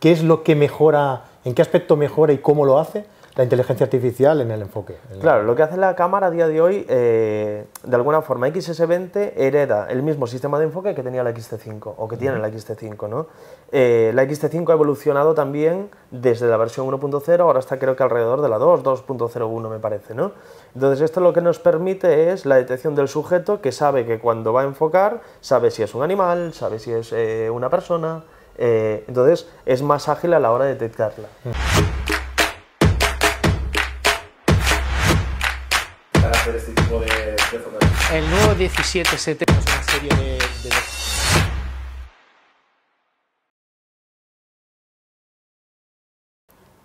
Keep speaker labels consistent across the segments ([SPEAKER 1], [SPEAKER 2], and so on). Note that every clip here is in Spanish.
[SPEAKER 1] qué es lo que mejora, en qué aspecto mejora y cómo lo hace la inteligencia artificial en el enfoque.
[SPEAKER 2] claro, lo que hace la cámara a día de hoy, eh, de alguna forma, XS20 hereda el mismo sistema de enfoque que tenía la XT5 o que tiene la XT5, ¿no? Eh, la XT5 ha evolucionado también desde la versión 1.0, ahora está creo que alrededor de la 2, 2.01 me parece, ¿no? Entonces esto lo que nos permite es la detección del sujeto que sabe que cuando va a enfocar, sabe si es un animal, sabe si es eh, una persona, eh, entonces es más ágil a la hora de detectarla.
[SPEAKER 1] Este El nuevo 1770 es una serie de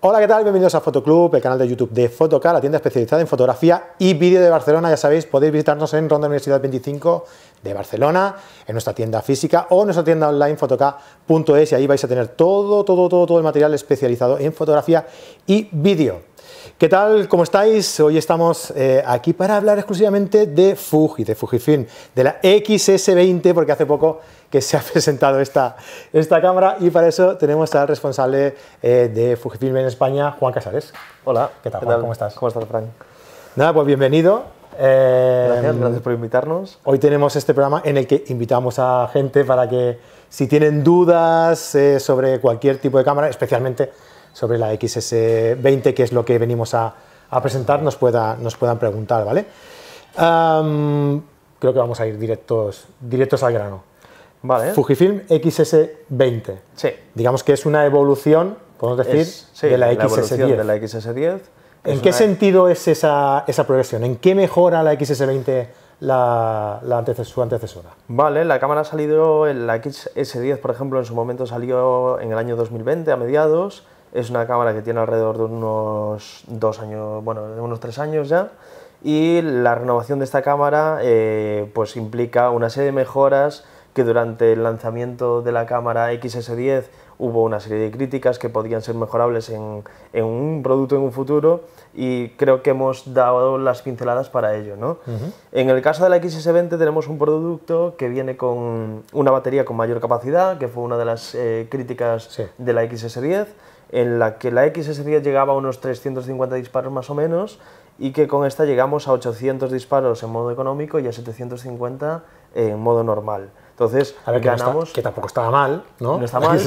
[SPEAKER 1] Hola, ¿qué tal? Bienvenidos a Fotoclub, el canal de YouTube de Fotoca, la tienda especializada en fotografía y vídeo de Barcelona. Ya sabéis, podéis visitarnos en Ronda Universidad 25 de Barcelona, en nuestra tienda física o en nuestra tienda online fotoca.es y ahí vais a tener todo, todo, todo, todo el material especializado en fotografía y vídeo. ¿Qué tal? ¿Cómo estáis? Hoy estamos eh, aquí para hablar exclusivamente de Fuji, de Fujifilm, de la XS20, porque hace poco que se ha presentado esta, esta cámara y para eso tenemos al responsable eh, de Fujifilm en España, Juan Casares. Hola. ¿Qué tal, ¿Cómo estás? ¿Cómo estás, Frank? Nada, pues bienvenido. Eh, gracias, gracias por
[SPEAKER 2] invitarnos.
[SPEAKER 1] Hoy tenemos este programa en el que invitamos a gente para que si tienen dudas sobre cualquier tipo de cámara, especialmente sobre la XS20, que es lo que venimos a, presentar, nos, pueda, nos puedan preguntar, ¿vale? creo que vamos a ir directos, directos al grano. Vale. Fujifilm XS20. Sí. Digamos que es una
[SPEAKER 2] evolución, podemos decir, de la, XS10. ¿En qué
[SPEAKER 1] sentido es esa, progresión? ¿En qué mejora la XS20 la, la antecesora, su antecesora?
[SPEAKER 2] Vale, la cámara ha salido, en la XS10 por ejemplo en su momento salió en el año 2020 a mediados es una cámara que tiene alrededor de unos dos años, bueno, de unos tres años ya. Y la renovación de esta cámara eh, pues implica una serie de mejoras que durante el lanzamiento de la cámara XS10 hubo una serie de críticas que podían ser mejorables en, en, un producto en un futuro y creo que hemos dado las pinceladas para ello. ¿no? En el caso de la XS20 tenemos un producto que viene con una batería con mayor capacidad, que fue una de las eh, críticas de la XS10 en la que la XS10 llegaba a unos 350 disparos más o menos y que con esta llegamos a 800 disparos en modo económico y a 750 en modo normal. Entonces, a ver, que ganamos.
[SPEAKER 1] que tampoco estaba mal, ¿no? No está mal.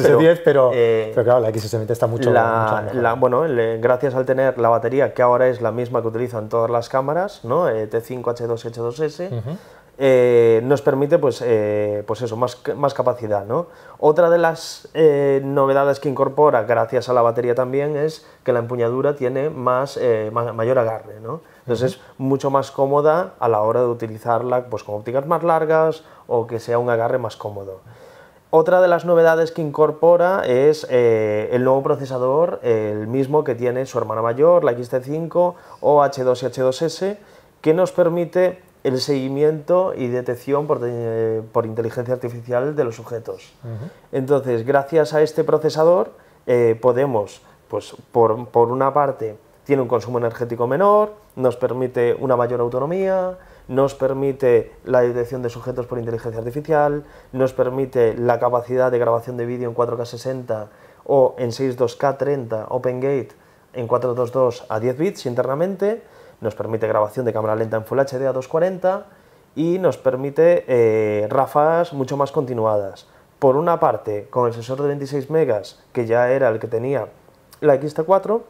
[SPEAKER 1] pero, eh, pero, claro, la XS20 está
[SPEAKER 2] mucho, la, bueno, gracias al tener la batería, que ahora es la misma que utilizan todas las cámaras, ¿no? T5, H2, H2S, eh, nos permite pues, eh, pues eso, más, más capacidad. ¿no? Otra de las eh, novedades que incorpora, gracias a la batería también, es que la empuñadura tiene más, mayor agarre. ¿no? Entonces es mucho más cómoda a la hora de utilizarla pues, con ópticas más largas o que sea un agarre más cómodo. Otra de las novedades que incorpora es el nuevo procesador, el mismo que tiene su hermana mayor, la XT5 o H2 y H2S, que nos permite el seguimiento y detección por, inteligencia artificial de los sujetos. Entonces, gracias a este procesador eh, podemos, pues por, una parte, tiene un consumo energético menor, nos permite una mayor autonomía, nos permite la detección de sujetos por inteligencia artificial, nos permite la capacidad de grabación de vídeo en 4K60 o en 62K30 Open Gate en 422 a 10 bits internamente, nos permite grabación de cámara lenta en Full HD a 240 y nos permite eh, ráfagas mucho más continuadas. Por una parte, con el sensor de 26 megas, que ya era el que tenía la x 4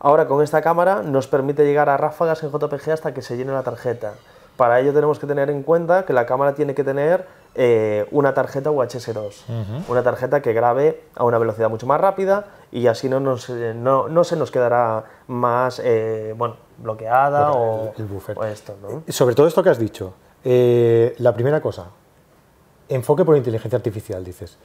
[SPEAKER 2] ahora con esta cámara nos permite llegar a ráfagas en JPG hasta que se llene la tarjeta. Para ello tenemos que tener en cuenta que la cámara tiene que tener eh, una tarjeta UHS2, una tarjeta que grabe a una velocidad mucho más rápida y así no, eh, no, no se nos quedará más, eh, bueno, bloqueada o,
[SPEAKER 1] eh, Sobre todo esto que has dicho, eh, la primera cosa, enfoque por inteligencia artificial, dices.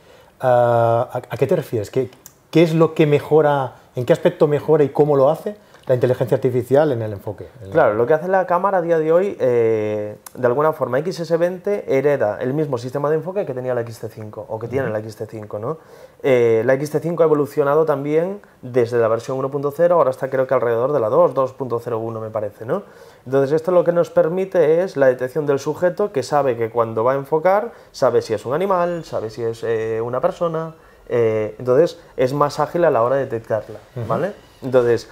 [SPEAKER 1] Ah, ¿a, qué te refieres? ¿Qué es lo que mejora, en qué aspecto mejora y cómo lo hace? la inteligencia artificial en el
[SPEAKER 2] enfoque. claro, lo que hace la cámara a día de hoy, eh, de alguna forma, XS20 hereda el mismo sistema de enfoque que tenía la XT5 o que tiene la XT5, ¿no? Eh, la XT5 ha evolucionado también desde la versión 1.0, ahora está creo que alrededor de la 2, 2.01 me parece, ¿no? Entonces esto lo que nos permite es la detección del sujeto que sabe que cuando va a enfocar, sabe si es un animal, sabe si es eh, una persona, eh, entonces es más ágil a la hora de detectarla, ¿vale? Entonces,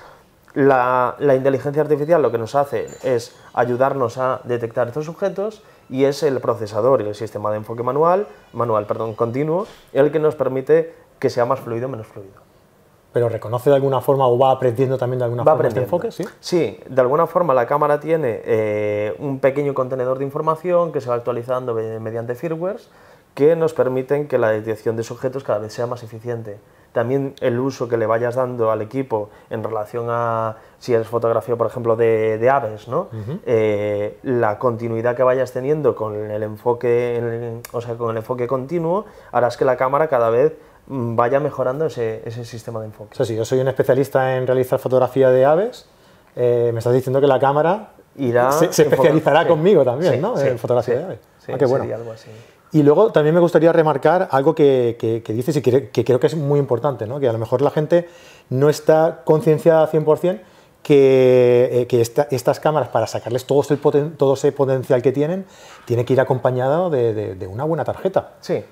[SPEAKER 2] la, inteligencia artificial lo que nos hace es ayudarnos a detectar estos sujetos y es el procesador y el sistema de enfoque manual, manual, perdón, continuo, el que nos permite que sea más fluido o menos fluido.
[SPEAKER 1] ¿Pero reconoce de alguna forma o va aprendiendo también de alguna va forma este enfoque?
[SPEAKER 2] ¿sí? sí, de alguna forma la cámara tiene eh, un pequeño contenedor de información que se va actualizando mediante firmwares que nos permiten que la detección de sujetos cada vez sea más eficiente también el uso que le vayas dando al equipo en relación a si es fotografía, por ejemplo, de, aves, ¿no? Eh, la continuidad que vayas teniendo con el enfoque, o sea, con el enfoque continuo, harás que la cámara cada vez mm, vaya mejorando ese, ese sistema de enfoque. O sea, si yo soy un especialista en realizar fotografía de aves, eh,
[SPEAKER 1] me estás diciendo que la cámara
[SPEAKER 2] Irá se, especializará conmigo también, ¿no? en fotografía de aves. Ah, bueno. Sería algo así.
[SPEAKER 1] Y luego también me gustaría remarcar algo que, que, dices y que, creo que es muy importante, ¿no? que a lo mejor la gente no está concienciada 100% que, eh, estas cámaras, para sacarles todo, ese todo ese potencial que tienen, tiene que ir acompañado
[SPEAKER 2] de, una buena tarjeta. Sí,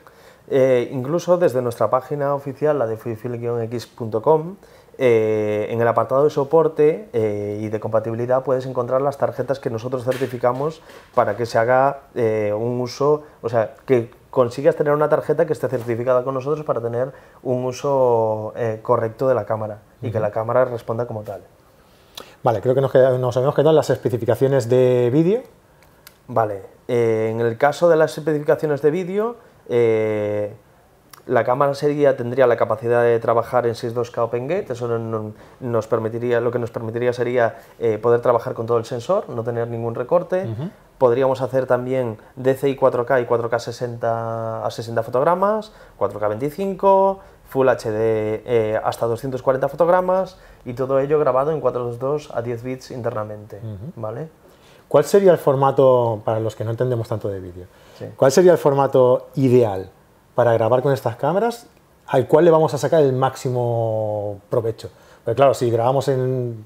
[SPEAKER 2] eh, incluso desde nuestra página oficial, la de fuelfuel-x.com, eh, en el apartado de soporte eh, y de compatibilidad puedes encontrar las tarjetas que nosotros certificamos para que se haga eh, un uso, o sea, que consigas tener una tarjeta que esté certificada con nosotros para tener un uso correcto de la cámara y que la cámara responda como tal.
[SPEAKER 1] Vale, creo que nos, habíamos quedado las especificaciones de
[SPEAKER 2] vídeo. Vale, en el caso de las especificaciones de vídeo, la cámara sería, tendría la capacidad de trabajar en 6.2K Gate, eso nos permitiría, lo que nos permitiría sería eh, poder trabajar con todo el sensor, no tener ningún recorte. Podríamos hacer también DCI 4K y 4K 60 a 60 fotogramas, 4K 25, Full HD eh, hasta 240 fotogramas y todo ello grabado en 4.2 a 10 bits internamente. ¿vale?
[SPEAKER 1] ¿Cuál sería el formato, para los que no entendemos tanto de vídeo, cuál sería el formato ideal para grabar con estas cámaras al cual le vamos a sacar el máximo provecho. Pero claro, si grabamos en,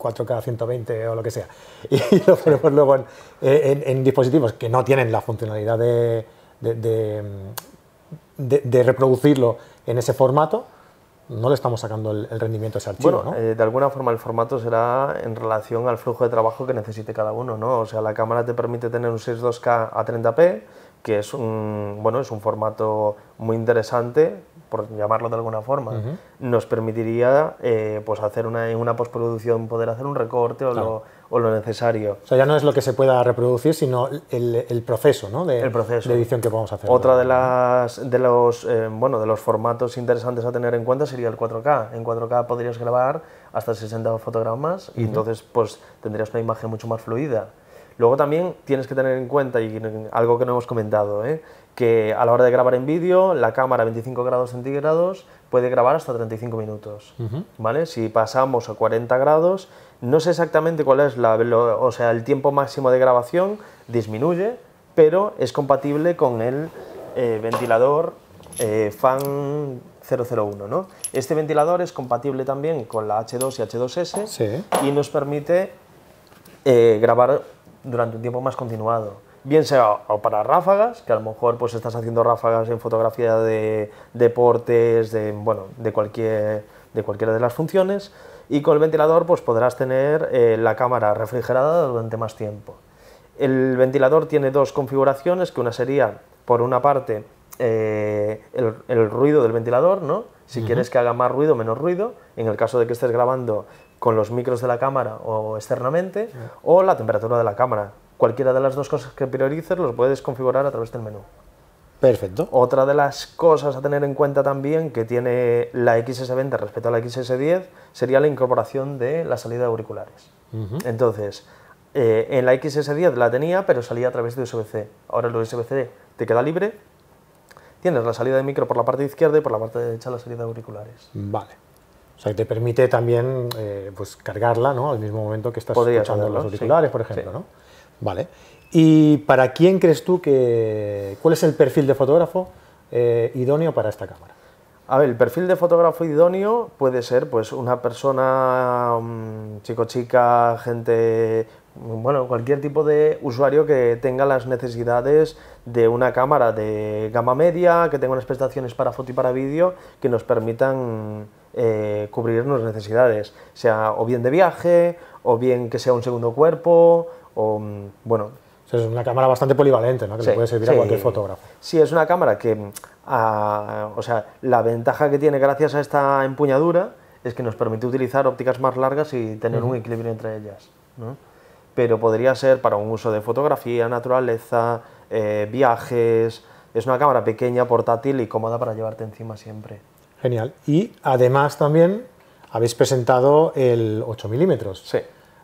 [SPEAKER 1] 4K 120 o lo que sea, y lo ponemos luego en, dispositivos que no tienen la funcionalidad de, de, reproducirlo en ese formato, no le estamos sacando el, rendimiento a ese archivo. Bueno,
[SPEAKER 2] eh, de alguna forma el formato será en relación al flujo de trabajo que necesite cada uno, ¿no? O sea, la cámara te permite tener un 6.2K a 30p, que es un, bueno, es un formato muy interesante, por llamarlo de alguna forma. Nos permitiría eh, pues, hacer una, en una postproducción, poder hacer un recorte o, lo, necesario. O
[SPEAKER 1] sea, ya no es lo que se pueda reproducir, sino el, proceso, ¿no? De, de edición que a hacer. Otra
[SPEAKER 2] de, las, de, los, eh, de los formatos interesantes a tener en cuenta sería el 4K. En 4K podrías grabar hasta 60 fotogramas y entonces pues, tendrías una imagen mucho más fluida. Luego también tienes que tener en cuenta, y algo que no hemos comentado, ¿eh? que a la hora de grabar en vídeo, la cámara a 25 grados centígrados puede grabar hasta 35 minutos. ¿vale? Si pasamos a 40 grados, no sé exactamente cuál es la, o sea, el tiempo máximo de grabación, disminuye, pero es compatible con el eh, ventilador eh, FAN 001. Este ventilador es compatible también con la H2 y H2S y nos permite grabar durante un tiempo más continuado. Bien sea o para ráfagas, que a lo mejor pues estás haciendo ráfagas en fotografía de deportes, de, bueno, de, cualquier, de cualquiera de las funciones, y con el ventilador pues podrás tener eh, la cámara refrigerada durante más tiempo. El ventilador tiene dos configuraciones, que una sería, por una parte, eh, el, ruido del ventilador, ¿no? Si quieres que haga más ruido, menos ruido. En el caso de que estés grabando con los micros de la cámara o externamente, o la temperatura de la cámara. Cualquiera de las dos cosas que priorices los puedes configurar a través del menú. Perfecto. Otra de las cosas a tener en cuenta también que tiene la XS20 respecto a la XS10 sería la incorporación de la salida de auriculares. Entonces, eh, en la XS10 la tenía, pero salía a través de USB-C. Ahora el USB-C te queda libre. Tienes la salida de micro por la parte izquierda y por la parte derecha la salida de auriculares.
[SPEAKER 1] Vale. O sea, que te permite también eh, pues cargarla al mismo momento que estás escuchando los auriculares, por ejemplo. ¿no? Vale. ¿Y para quién crees tú que... ¿Cuál es el perfil de fotógrafo
[SPEAKER 2] eh, idóneo para esta cámara? A ver, el perfil de fotógrafo idóneo puede ser pues una persona, mm, chico, chica, gente, bueno, cualquier tipo de usuario que tenga las necesidades de una cámara de gama media, que tenga unas prestaciones para foto y para vídeo que nos permitan cubrirnos eh, cubrir necesidades, sea o bien de viaje, o bien que sea un segundo cuerpo, o mm, bueno. es una cámara bastante polivalente, ¿no? Que le puede servir a cualquier fotógrafo. Sí, es una cámara que, mm, o sea, la ventaja que tiene gracias a esta empuñadura es que nos permite utilizar ópticas más largas y tener un equilibrio entre ellas, Pero podría ser para un uso de fotografía, naturaleza, eh, viajes. Es una cámara pequeña, portátil y cómoda para llevarte encima siempre.
[SPEAKER 1] Genial. Y además también habéis presentado el 8 milímetros. Sí.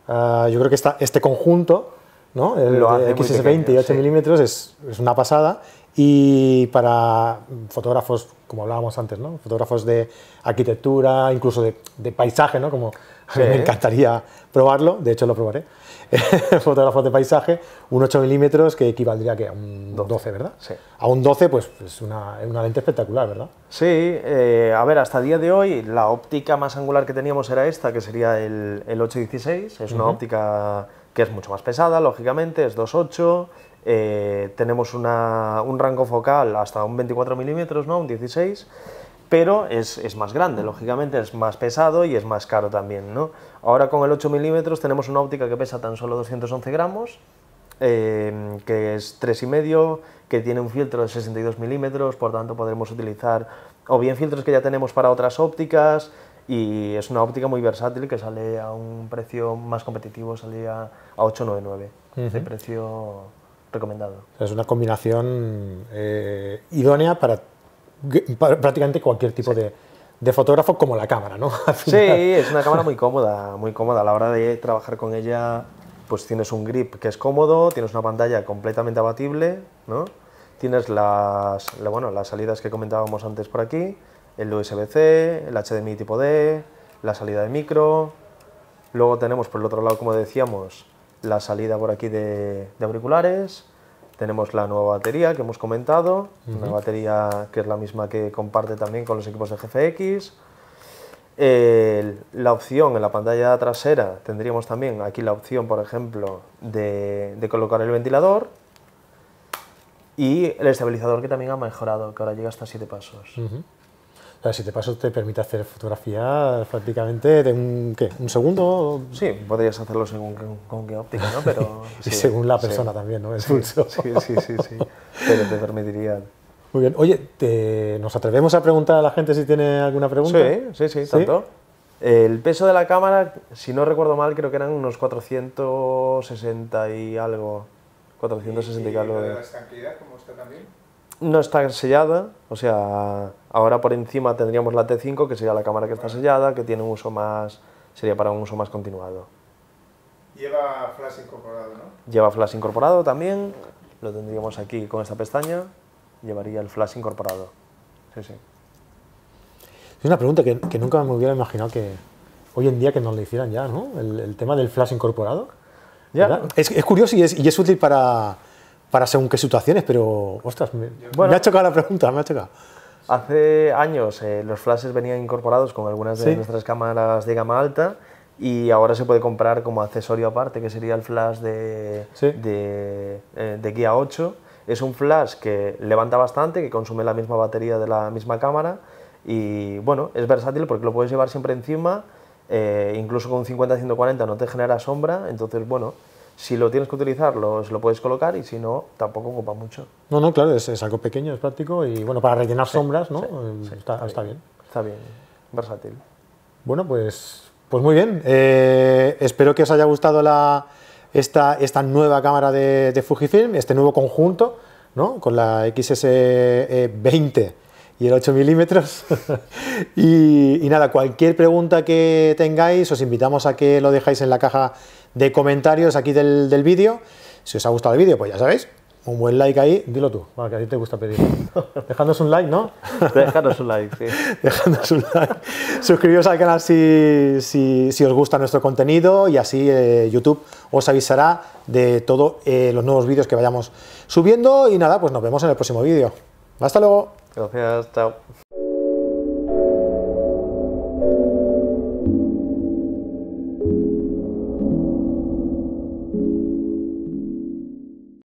[SPEAKER 1] Ah, yo creo que este conjunto, ¿no? el XS20 y 8 milímetros, es, una pasada. Y para fotógrafos, como hablábamos antes, ¿no? fotógrafos de arquitectura, incluso de, paisaje, ¿no? como me encantaría probarlo, de hecho lo probaré. fotógrafo de paisaje, un 8 milímetros que equivaldría ¿qué? a un 12, ¿verdad? Sí. A un 12, pues es una, lente espectacular, ¿verdad?
[SPEAKER 2] Sí, eh, a ver, hasta el día de hoy la óptica más angular que teníamos era esta, que sería el, el 816, es una óptica que es mucho más pesada, lógicamente, es 2.8, eh, tenemos un rango focal hasta un 24 milímetros, ¿no? Un 16 pero es, es, más grande, lógicamente es más pesado y es más caro también. ¿no? Ahora con el 8 milímetros tenemos una óptica que pesa tan solo 211 gramos, eh, que es 3,5, que tiene un filtro de 62 milímetros, por tanto podremos utilizar o bien filtros que ya tenemos para otras ópticas, y es una óptica muy versátil que sale a un precio más competitivo, salía a 8,99, uh precio recomendado.
[SPEAKER 1] es una combinación
[SPEAKER 2] eh,
[SPEAKER 1] idónea para prácticamente cualquier tipo de, fotógrafo, como la cámara, ¿no? Sí, es una cámara muy
[SPEAKER 2] cómoda, muy cómoda. A la hora de trabajar con ella, pues tienes un grip que es cómodo, tienes una pantalla completamente abatible, ¿no? Tienes las, bueno, las salidas que comentábamos antes por aquí, el USB-C, el HDMI tipo D, la salida de micro. Luego tenemos por el otro lado, como decíamos, la salida por aquí de, de auriculares, tenemos la nueva batería que hemos comentado, una batería que es la misma que comparte también con los equipos de GFX. la opción en la pantalla trasera, tendríamos también aquí la opción, por ejemplo, de, colocar el ventilador y el estabilizador que también ha mejorado, que ahora llega hasta 7 pasos si te
[SPEAKER 1] paso te permite hacer fotografía prácticamente de un, ¿qué? ¿Un segundo. Sí, podrías hacerlo según con, qué óptica, ¿no? Pero, sí, y según la persona también, ¿no? Es sí, sí, sí, sí, sí. Pero te permitiría. Muy bien. Oye, te, ¿nos atrevemos a preguntar a la gente si tiene alguna pregunta? Sí, sí, sí, tanto.
[SPEAKER 2] El peso de la cámara, si no recuerdo mal, creo que eran unos 460 y algo. 460 y, y algo. la estanqueidad, como está también? no está sellada, o sea, ahora por encima tendríamos la T5, que sería la cámara que está sellada, que tiene un uso más, sería para un uso más continuado.
[SPEAKER 1] Lleva flash incorporado, ¿no?
[SPEAKER 2] Lleva flash incorporado también, lo tendríamos aquí con esta pestaña, llevaría el flash incorporado. Sí, sí.
[SPEAKER 1] Es una pregunta que, nunca me hubiera imaginado que hoy en día que nos lo hicieran ya, ¿no? El, tema del flash incorporado. ¿Ya? Es, curioso y es, y es útil para, para según qué situaciones, pero ostras, me, ha chocado la pregunta, me ha chocado.
[SPEAKER 2] Hace años eh, los flashes venían incorporados con algunas de nuestras cámaras de gama alta y ahora se puede comprar como accesorio aparte, que sería el flash de, de, Guía eh, 8. Es un flash que levanta bastante, que consume la misma batería de la misma cámara y bueno, es versátil porque lo puedes llevar siempre encima, eh, incluso con 50-140 no te genera sombra, entonces bueno, si lo tienes que utilizar, lo, lo puedes colocar y si no, tampoco ocupa mucho.
[SPEAKER 1] No, no, claro, es, algo pequeño, es práctico y bueno, para rellenar sombras, ¿no? Eh, está, bien. Está bien, versátil. Bueno, pues, pues muy bien. Eh, espero que os haya gustado la, esta, esta nueva cámara de, Fujifilm, este nuevo conjunto, ¿no? Con la XS20 e y el 8 milímetros. y, y, nada, cualquier pregunta que tengáis, os invitamos a que lo dejáis en la caja de comentarios aquí del, vídeo. Si os ha gustado el vídeo, pues ya sabéis, un buen like ahí, dilo tú, que a ti te gusta pedir. Dejándonos un like, ¿no? Dejándonos
[SPEAKER 2] un like, sí.
[SPEAKER 1] Dejándonos un like. Suscribiros al canal si, os gusta nuestro contenido y así eh, YouTube os avisará de todos eh, los nuevos vídeos que vayamos subiendo. Y nada, pues nos vemos en el próximo vídeo. Hasta luego.
[SPEAKER 2] Gracias, chao.